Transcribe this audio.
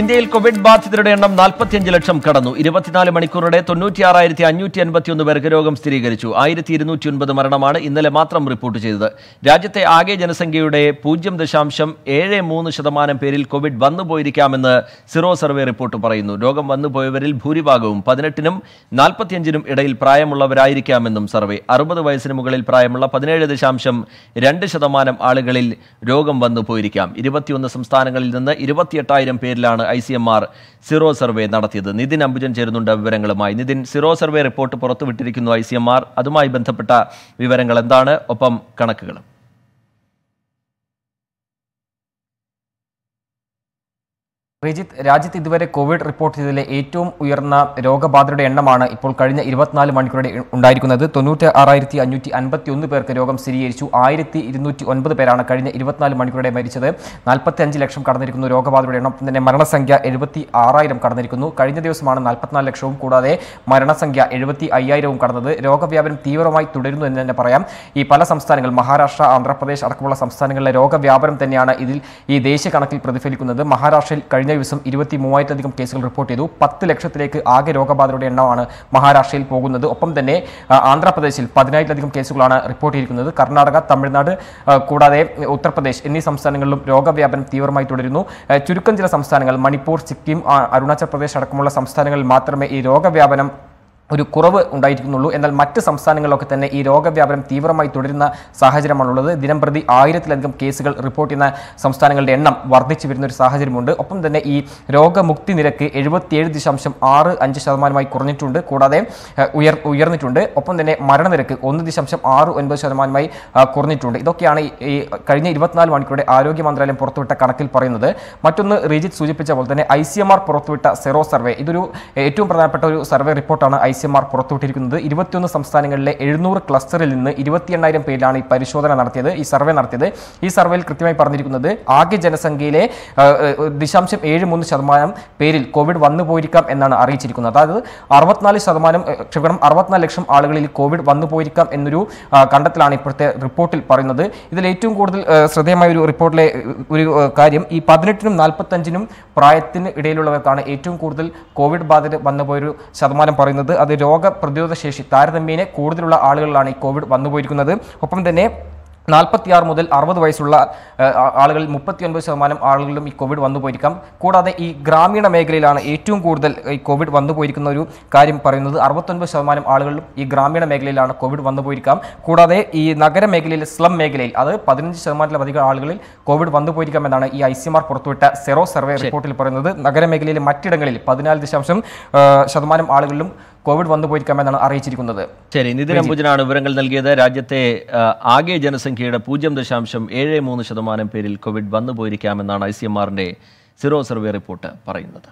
ഇന്ത്യയിൽ കോവിഡ് ബാധിതരുടെ എണ്ണം നാൽപ്പത്തിയഞ്ച് ലക്ഷം കടന്നു ഇരുപത്തിനാല് മണിക്കൂറുടെ തൊണ്ണൂറ്റിയാറായിരത്തി അഞ്ഞൂറ്റി അൻപത്തിയൊന്ന് പേർക്ക് രോഗം സ്ഥിരീകരിച്ചു ആയിരത്തി ഇരുന്നൂറ്റി ഒൻപത് മരണമാണ് ഇന്നലെ മാത്രം റിപ്പോർട്ട് ചെയ്തത് രാജ്യത്തെ ആകെ ജനസംഖ്യയുടെ പൂജ്യം ദശാംശം ഏഴ് മൂന്ന് ശതമാനം പേരിൽ കോവിഡ് വന്നുപോയിരിക്കാമെന്ന് സിറോ സർവേ റിപ്പോർട്ട് പറയുന്നു രോഗം വന്നുപോയവരിൽ ഭൂരിഭാഗവും പതിനെട്ടിനും നാൽപ്പത്തിയഞ്ചിനും ഇടയിൽ പ്രായമുള്ളവരായിരിക്കാമെന്നും സർവേ അറുപത് വയസ്സിന് മുകളിൽ പ്രായമുള്ള പതിനേഴ് ദശാംശം രണ്ട് ശതമാനം ആളുകളിൽ രോഗം വന്നുപോയിരിക്കാം ഇരുപത്തിയൊന്ന് സംസ്ഥാനങ്ങളിൽ നിന്ന് ഇരുപത്തിയെട്ടായിരം പേരിലാണ് സംബന്ധിച്ചാണ് I C M R sero survey നടത്തിയത് നിതിൻ അംബുജൻ ചേരുന്നുണ്ട് വിവരങ്ങളുമായി നിതിൻ സിറോ സർവേ റിപ്പോർട്ട് പുറത്തുവിട്ടിരിക്കുന്നു ഐ സി എം ആർ അതുമായി ബന്ധപ്പെട്ട വിവരങ്ങൾ എന്താണ് ഒപ്പം കണക്കുകളും ശ്രീജിത്ത് രാജ്യത്ത് ഇതുവരെ കോവിഡ് റിപ്പോർട്ട് ചെയ്തതിലെ ഏറ്റവും ഉയർന്ന രോഗബാധയുടെ എണ്ണമാണ് ഇപ്പോൾ കഴിഞ്ഞ ഇരുപത്തിനാല് മണിക്കൂറിടെ ഉണ്ടായിരിക്കുന്നത് തൊണ്ണൂറ്റി ആറായിരത്തി അഞ്ഞൂറ്റി അൻപത്തി ഒന്ന് പേർക്ക് രോഗം സ്ഥിരീകരിച്ചു ആയിരത്തി ഇരുന്നൂറ്റി ഒൻപത് പേരാണ് കഴിഞ്ഞ ഇരുപത്തിനാല് മണിക്കൂറിടെ മരിച്ചത് നാൽപ്പത്തി ലക്ഷം കടന്നിരിക്കുന്നു രോഗബാധയുടെ എണ്ണം തന്നെ മരണസംഖ്യ എഴുപത്തി ആറായിരം കടന്നിരിക്കുന്നു കഴിഞ്ഞ ദിവസമാണ് നാൽപ്പത്തിനാല് ലക്ഷവും കൂടാതെ മരണസംഖ്യ എഴുപത്തി അയ്യായിരവും കടന്നത് രോഗവ്യാപനം തീവ്രമായി തുടരുന്നു എന്ന് തന്നെ പറയാം ഈ പല സംസ്ഥാനങ്ങൾ മഹാരാഷ്ട്ര ആന്ധ്രാപ്രദേശ് അടക്കമുള്ള സംസ്ഥാനങ്ങളിലെ രോഗവ്യാപനം തന്നെയാണ് ഇതിൽ ഈ ദേശീയ കണക്കിൽ പ്രതിഫലിക്കുന്നത് മഹാരാഷ്ട്രയിൽ കഴിഞ്ഞ കഴിഞ്ഞ ദിവസം ഇരുപത്തി മൂവായിരത്തിലധികം കേസുകൾ റിപ്പോർട്ട് ചെയ്തു പത്ത് ലക്ഷത്തിലേക്ക് ആകെ രോഗബാധയുടെ എണ്ണമാണ് മഹാരാഷ്ട്രയിൽ പോകുന്നത് ഒപ്പം തന്നെ ആന്ധ്രാപ്രദേശിൽ പതിനായിരത്തിലധികം കേസുകളാണ് റിപ്പോർട്ട് ചെയ്തിരിക്കുന്നത് കർണാടക തമിഴ്നാട് കൂടാതെ ഉത്തർപ്രദേശ് എന്നീ സംസ്ഥാനങ്ങളിലും രോഗവ്യാപനം തീവ്രമായി തുടരുന്നു ചുരുക്കം ചില സംസ്ഥാനങ്ങൾ മണിപ്പൂർ സിക്കിം അരുണാചൽ പ്രദേശ് അടക്കമുള്ള സംസ്ഥാനങ്ങളിൽ മാത്രമേ ഈ രോഗവ്യാപനം ഒരു കുറവ് ഉണ്ടായിരിക്കുന്നുള്ളൂ എന്നാൽ മറ്റ് സംസ്ഥാനങ്ങളിലൊക്കെ തന്നെ ഈ രോഗവ്യാപനം തീവ്രമായി തുടരുന്ന സാഹചര്യമാണുള്ളത് ദിനംപ്രതി ആയിരത്തിലധികം കേസുകൾ റിപ്പോർട്ട് ചെയ്യുന്ന സംസ്ഥാനങ്ങളുടെ എണ്ണം വർദ്ധിച്ചു വരുന്ന ഒരു സാഹചര്യമുണ്ട് ഒപ്പം തന്നെ ഈ രോഗമുക്തി നിരക്ക് എഴുപത്തിയേഴ് ദശാംശം ആറ് അഞ്ച് ശതമാനമായി കുറഞ്ഞിട്ടുണ്ട് കൂടാതെ ഉയർ ഉയർന്നിട്ടുണ്ട് ഒപ്പം തന്നെ മരണനിരക്ക് ഒന്ന് ദശാംശം ആറ് ഒൻപത് ശതമാനമായി കുറഞ്ഞിട്ടുണ്ട് ഇതൊക്കെയാണ് ഈ കഴിഞ്ഞ ഇരുപത്തിനാല് മണിക്കൂടെ ആരോഗ്യ മന്ത്രാലയം പുറത്തുവിട്ട കണക്കിൽ പറയുന്നത് മറ്റൊന്ന് റീജിത് സൂചിപ്പിച്ച പോലെ തന്നെ ഐ സി എം ആർ പുറത്തുവിട്ട സെറോ സർവേ ഇതൊരു ഏറ്റവും പ്രധാനപ്പെട്ട ഒരു സർവേ റിപ്പോർട്ടാണ് I I C M R പുറത്തുവിട്ടിരിക്കുന്നത് ഇരുപത്തിയൊന്ന് സംസ്ഥാനങ്ങളിലെ എഴുന്നൂറ് ക്ലസ്റ്ററിൽ നിന്ന് ഇരുപത്തി എണ്ണായിരം പേരിലാണ് ഈ പരിശോധന നടത്തിയത് ഈ സർവേ നടത്തിയത് ഈ സർവേയിൽ കൃത്യമായി പറഞ്ഞിരിക്കുന്നത് ആകെ ജനസംഖ്യയിലെ ദശാംശം ഏഴ് മൂന്ന് ശതമാനം പേരിൽ കോവിഡ് വന്നു പോയിരിക്കാം എന്നാണ് അറിയിച്ചിരിക്കുന്നത് അതായത് അറുപത്തിനാല് ശതമാനം ക്ഷമിക്കണം അറുപത്തിനാല് ലക്ഷം ആളുകളിൽ കോവിഡ് വന്നു പോയിരിക്കാം എന്നൊരു കണ്ടെത്തലാണ് ഇപ്പോഴത്തെ റിപ്പോർട്ടിൽ പറയുന്നത് ഇതിൽ ഏറ്റവും കൂടുതൽ ശ്രദ്ധേയമായ ഒരു റിപ്പോർട്ടിലെ ഒരു കാര്യം ഈ പതിനെട്ടിനും നാൽപ്പത്തഞ്ചിനും പ്രായത്തിന് ഇടയിലുള്ളവർക്കാണ് ഏറ്റവും കൂടുതൽ കോവിഡ് ബാധിത വന്നുപോയൊരു ശതമാനം പറയുന്നത് അത് രോഗപ്രതിരോധ ശേഷി താരതമ്യേന കൂടുതലുള്ള ആളുകളിലാണ് ഈ കോവിഡ് വന്നുപോയിരിക്കുന്നത് ഒപ്പം തന്നെ നാൽപ്പത്തിയാറ് മുതൽ അറുപത് വയസ്സുള്ള ആളുകളിൽ മുപ്പത്തിയൊൻപത് ശതമാനം ആളുകളിലും ഈ കോവിഡ് വന്നു പോയിരിക്കാം കൂടാതെ ഈ ഗ്രാമീണ മേഖലയിലാണ് ഏറ്റവും കൂടുതൽ ഈ കോവിഡ് വന്നു പോയിരിക്കുന്ന ഒരു കാര്യം പറയുന്നത് അറുപത്തൊൻപത് ശതമാനം ആളുകളിലും ഈ ഗ്രാമീണ മേഖലയിലാണ് കോവിഡ് വന്നു പോയിരിക്കാം കൂടാതെ ഈ നഗര മേഖലയിൽ സ്ലം മേഖലയിൽ അത് പതിനഞ്ച് ശതമാനത്തിലധികം ആളുകളിൽ കോവിഡ് വന്നു പോയിരിക്കാം എന്നാണ് ഈ ഐ പുറത്തുവിട്ട സെറോ സർവേ റിപ്പോർട്ടിൽ പറയുന്നത് നഗരമേഖലയിലെ മറ്റിടങ്ങളിൽ പതിനാല് ദശാംശം ശതമാനം ആളുകളിലും കോവിഡ് വന്നു പോയിരിക്കാമെന്നാണ് അറിയിച്ചിരിക്കുന്നത് ശരി നിതിൻ അംബുജനാണ് വിവരങ്ങൾ നൽകിയത് രാജ്യത്തെ ആകെ ജനസംഖ്യയുടെ പൂജ്യം ദശാംശം ഏഴ് മൂന്ന് ശതമാനം പേരിൽ കോവിഡ് വന്നു പോയിരിക്കാമെന്നാണ് ഐ സി എം ആറിന്റെ സിറോ സർവേ റിപ്പോർട്ട് പറയുന്നത്